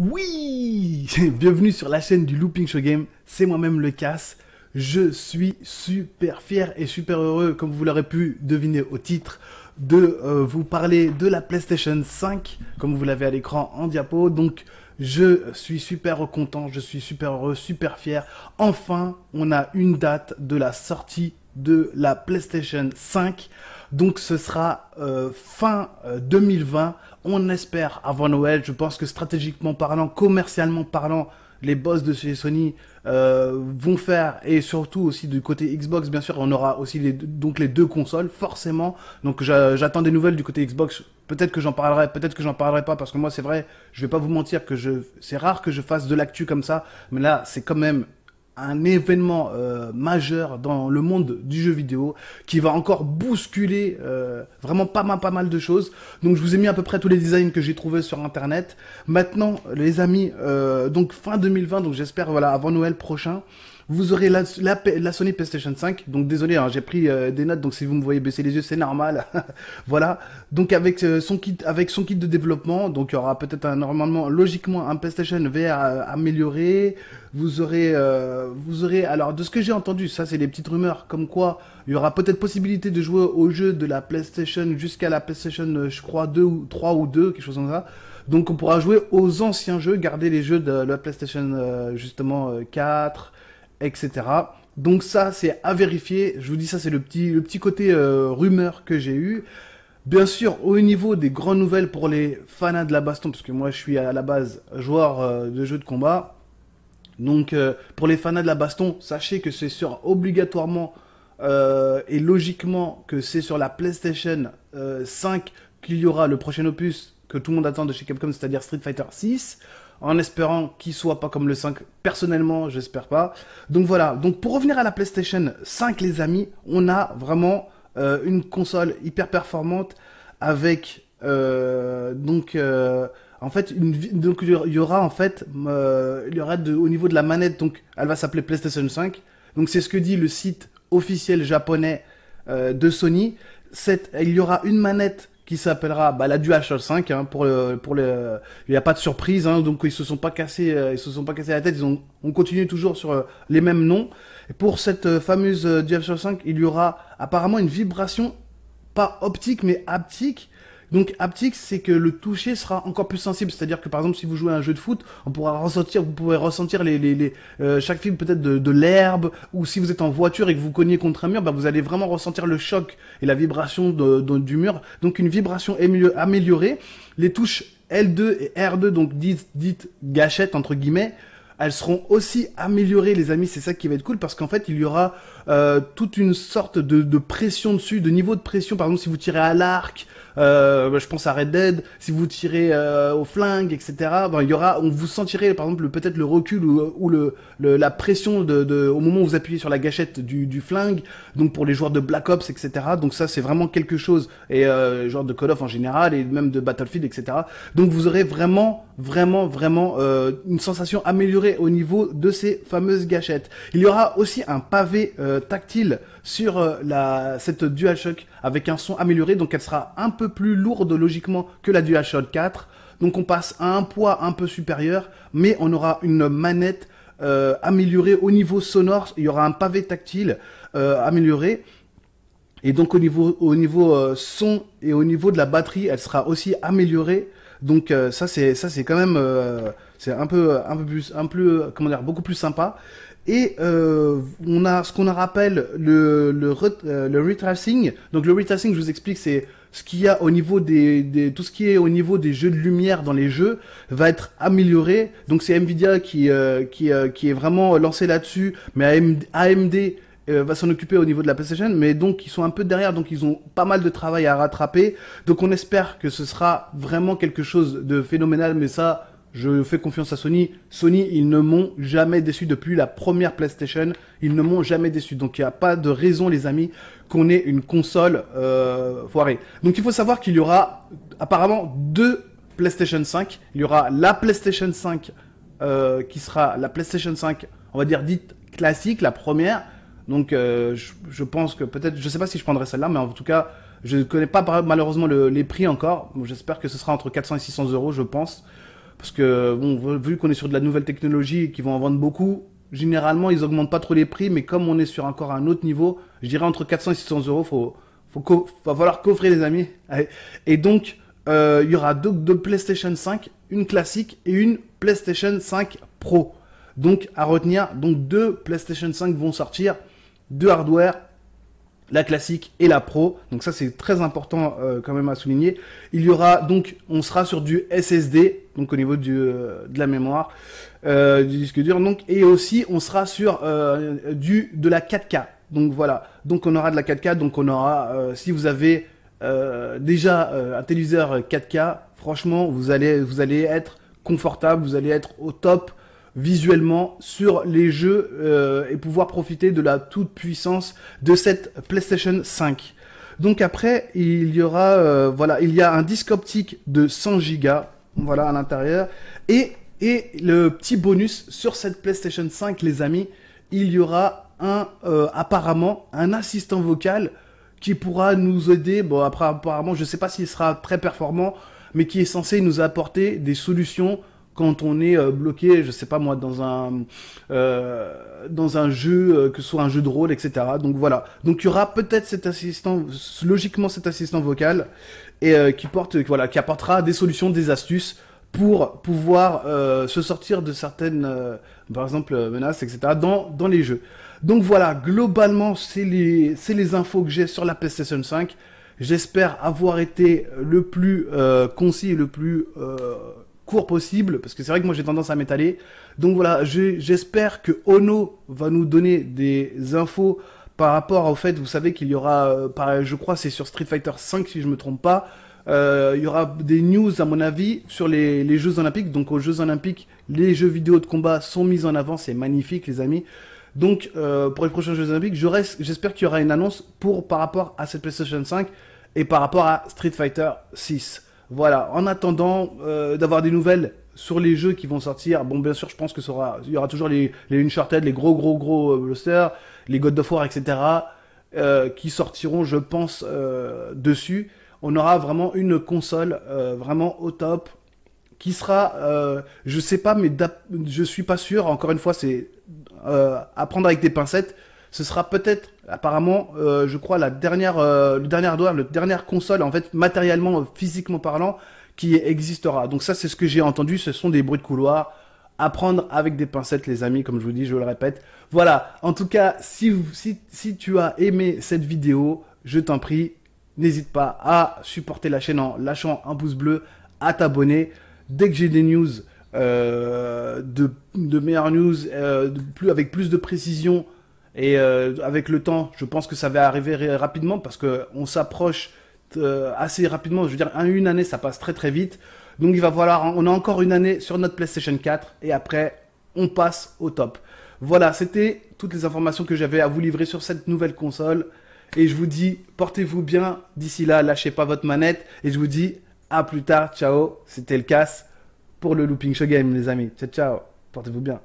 Oui Bienvenue sur la chaîne du Looping Show Game, c'est moi-même le casse. Je suis super fier et super heureux, comme vous l'aurez pu deviner au titre, de euh, vous parler de la PlayStation 5, comme vous l'avez à l'écran en diapo. Donc je suis super content, je suis super heureux, super fier. Enfin, on a une date de la sortie de la PlayStation 5. Donc ce sera euh, fin 2020. Euh, on espère avant Noël. Je pense que stratégiquement parlant, commercialement parlant, les boss de chez Sony euh, vont faire et surtout aussi du côté Xbox bien sûr on aura aussi les, donc les deux consoles forcément donc j'attends des nouvelles du côté Xbox peut-être que j'en parlerai peut-être que j'en parlerai pas parce que moi c'est vrai je vais pas vous mentir que je c'est rare que je fasse de l'actu comme ça mais là c'est quand même un événement euh, majeur dans le monde du jeu vidéo qui va encore bousculer euh, vraiment pas mal, pas mal de choses. Donc je vous ai mis à peu près tous les designs que j'ai trouvés sur internet. Maintenant les amis, euh, donc fin 2020, donc j'espère voilà avant Noël prochain, vous aurez la, la, la Sony PlayStation 5. Donc désolé, hein, j'ai pris euh, des notes, donc si vous me voyez baisser les yeux, c'est normal. voilà. Donc avec euh, son kit, avec son kit de développement, donc il y aura peut-être un normalement, logiquement, un PlayStation VR amélioré. Vous aurez, euh, vous aurez, alors de ce que j'ai entendu, ça c'est des petites rumeurs, comme quoi il y aura peut-être possibilité de jouer aux jeux de la PlayStation jusqu'à la PlayStation, je crois, 2 ou 3 ou 2, quelque chose comme ça. Donc on pourra jouer aux anciens jeux, garder les jeux de la PlayStation justement 4, etc. Donc ça, c'est à vérifier. Je vous dis ça, c'est le petit, le petit côté euh, rumeur que j'ai eu. Bien sûr, au niveau des grandes nouvelles pour les fans de la baston, parce que moi je suis à la base joueur euh, de jeux de combat. Donc euh, pour les fans de la baston, sachez que c'est sur obligatoirement et logiquement que c'est sur la PlayStation 5 qu'il y aura le prochain opus que tout le monde attend de chez Capcom, c'est-à-dire Street Fighter 6 en espérant qu'il soit pas comme le 5. Personnellement, j'espère pas. Donc voilà. Donc pour revenir à la PlayStation 5, les amis, on a vraiment euh, une console hyper performante avec euh, donc euh, en fait une donc il y aura en fait il y aura de, au niveau de la manette donc elle va s'appeler PlayStation 5. Donc c'est ce que dit le site officiel japonais de Sony. il y aura une manette qui s'appellera bah, la DualShock 5 hein, pour pour le il n'y a pas de surprise hein, donc ils se sont pas cassés euh, ils se sont pas cassés la tête ils ont on continue toujours sur euh, les mêmes noms et pour cette euh, fameuse DualShock 5 il y aura apparemment une vibration pas optique mais haptique donc haptique, c'est que le toucher sera encore plus sensible. C'est-à-dire que par exemple, si vous jouez à un jeu de foot, on pourra ressentir, vous pourrez ressentir les, les, les euh, chaque fibre peut-être de, l'herbe, ou si vous êtes en voiture et que vous cognez contre un mur, bah, vous allez vraiment ressentir le choc et la vibration du mur. Donc une vibration améliorée. Les touches L2 et R2, donc dites, dites gâchettes entre guillemets, elles seront aussi améliorées, les amis. C'est ça qui va être cool parce qu'en fait, il y aura euh, toute une sorte de, de, pression dessus, de niveau de pression. Par exemple, si vous tirez à l'arc, euh, je pense à Red Dead, si vous tirez euh, au flingue, etc. Ben, il y aura, on vous sentirez par exemple peut-être le recul ou, ou le, la pression de, de, au moment où vous appuyez sur la gâchette du, du flingue. Donc pour les joueurs de Black Ops, etc. Donc ça c'est vraiment quelque chose et euh, genre de Call of en général et même de Battlefield, etc. Donc vous aurez vraiment, vraiment, vraiment euh, une sensation améliorée au niveau de ces fameuses gâchettes. Il y aura aussi un pavé tactile sur euh, la, cette DualShock avec un son amélioré, donc elle sera un peu plus lourde logiquement que la DualShock 4. Donc on passe à un poids un peu supérieur, mais on aura une manette euh, améliorée au niveau sonore. Il y aura un pavé tactile euh, amélioré. Et donc au niveau, au niveau son et au niveau de la batterie, elle sera aussi améliorée. Donc euh, ça c'est ça c'est quand même euh, c'est un peu un peu plus un peu comment dire beaucoup plus sympa. Et euh, on a ce qu'on rappelle le le, retracing. Donc le retracing, je vous explique, c'est ce qu'il a au niveau des, des, tout ce qui est au niveau des jeux de lumière dans les jeux va être amélioré. Donc c'est Nvidia qui qui qui est vraiment lancé là-dessus, mais AMD euh, va s'en occuper au niveau de la PlayStation, mais donc ils sont un peu derrière, donc ils ont pas mal de travail à rattraper. Donc on espère que ce sera vraiment quelque chose de phénoménal, mais ça, je fais confiance à Sony. Sony, ils ne m'ont jamais déçu depuis la première PlayStation. Ils ne m'ont jamais déçu. Donc il n'y a pas de raison, les amis, qu'on ait une console euh, foirée. Donc il faut savoir qu'il y aura apparemment deux PlayStation 5. Il y aura la PlayStation 5 euh, qui sera la PlayStation 5, on va dire dite classique, la première donc euh, je, pense que peut-être, je ne sais pas si je prendrai celle-là, mais en tout cas, je ne connais pas malheureusement les prix encore. J'espère que ce sera entre 400 et 600 euros, je pense. Parce que, bon, vu qu'on est sur de la nouvelle technologie et qu'ils vont en vendre beaucoup, généralement, ils augmentent pas trop les prix, mais comme on est sur encore un autre niveau, je dirais entre 400 et 600 euros, il va falloir coffrer les amis. Et donc, euh, il y aura deux, PlayStation 5, une classique et une PlayStation 5 Pro. Donc, à retenir, donc deux PlayStation 5 vont sortir. De hardware, la classique et la pro. Donc ça c'est très important euh, quand même à souligner. Il y aura donc on sera sur du SSD donc au niveau du, euh, de la mémoire euh, du disque dur donc et aussi on sera sur du de la 4K. Donc voilà. Donc on aura de la 4K donc on aura si vous avez déjà un téléviseur 4K franchement vous allez vous allez être confortable, vous allez être au top visuellement sur les jeux euh, et pouvoir profiter de la toute puissance de cette PlayStation 5. Donc après, il y aura euh, voilà, il y a un disque optique de 100 Go voilà à l'intérieur et et le petit bonus sur cette PlayStation 5 les amis, il y aura un euh, apparemment un assistant vocal qui pourra nous aider. Bon après apparemment, je sais pas s'il sera très performant mais qui est censé nous apporter des solutions quand on est euh, bloqué, je sais pas moi, dans un euh, dans un jeu, euh, que ce soit un jeu de rôle, etc. Donc voilà. Donc il y aura peut-être cet assistant, logiquement cet assistant vocal, et qui porte, voilà, qui apportera des solutions, des astuces pour pouvoir se sortir de certaines, par exemple, menaces, etc., dans, les jeux. Donc voilà, globalement, c'est les, infos que j'ai sur la PlayStation 5. J'espère avoir été le plus concis et le plus possible, parce que c'est vrai que moi j'ai tendance à m'étaler. Donc voilà, j'espère que Ono va nous donner des infos par rapport au fait, vous savez qu'il y aura, euh, je crois c'est sur Street Fighter 5 si je me trompe pas, euh, il y aura des news à mon avis sur les, Jeux Olympiques. Donc aux Jeux Olympiques, les jeux vidéo de combat sont mis en avant, c'est magnifique les amis. Donc euh, pour les prochains Jeux Olympiques, j'espère qu'il y aura une annonce pour par rapport à cette PlayStation 5 et par rapport à Street Fighter 6. Voilà, en attendant euh, d'avoir des nouvelles sur les jeux qui vont sortir, bon, bien sûr, je pense que ça il y aura toujours les, les Uncharted, les gros, gros, gros euh, blusters, les God of War, etc., euh, qui sortiront, je pense, dessus. On aura vraiment une console vraiment au top, qui sera, je sais pas, mais je suis pas sûr. Encore une fois, c'est à prendre avec des pincettes. Ce sera peut-être apparemment, euh, je crois, la dernière, euh, le dernier hardware, le dernière console, en fait, matériellement, euh, physiquement parlant, qui existera. Donc ça, c'est ce que j'ai entendu. Ce sont des bruits de couloir. À prendre avec des pincettes, les amis, comme je vous dis, je le répète. Voilà. En tout cas, si, si, tu as aimé cette vidéo, je t'en prie, n'hésite pas à supporter la chaîne en lâchant un pouce bleu, à t'abonner. Dès que j'ai des news, de, de meilleures news, plus, avec plus de précision, et euh, avec le temps, je pense que ça va arriver rapidement parce qu'on s'approche euh, assez rapidement. Je veux dire, une année, ça passe très très vite. Donc il va falloir, on a encore une année sur notre PlayStation 4 et après, on passe au top. Voilà, c'était toutes les informations que j'avais à vous livrer sur cette nouvelle console. Et je vous dis, portez-vous bien. D'ici là, lâchez pas votre manette. Et je vous dis, à plus tard. Ciao. C'était le casse pour le Looping Show Game, les amis. Ciao, ciao. Portez-vous bien.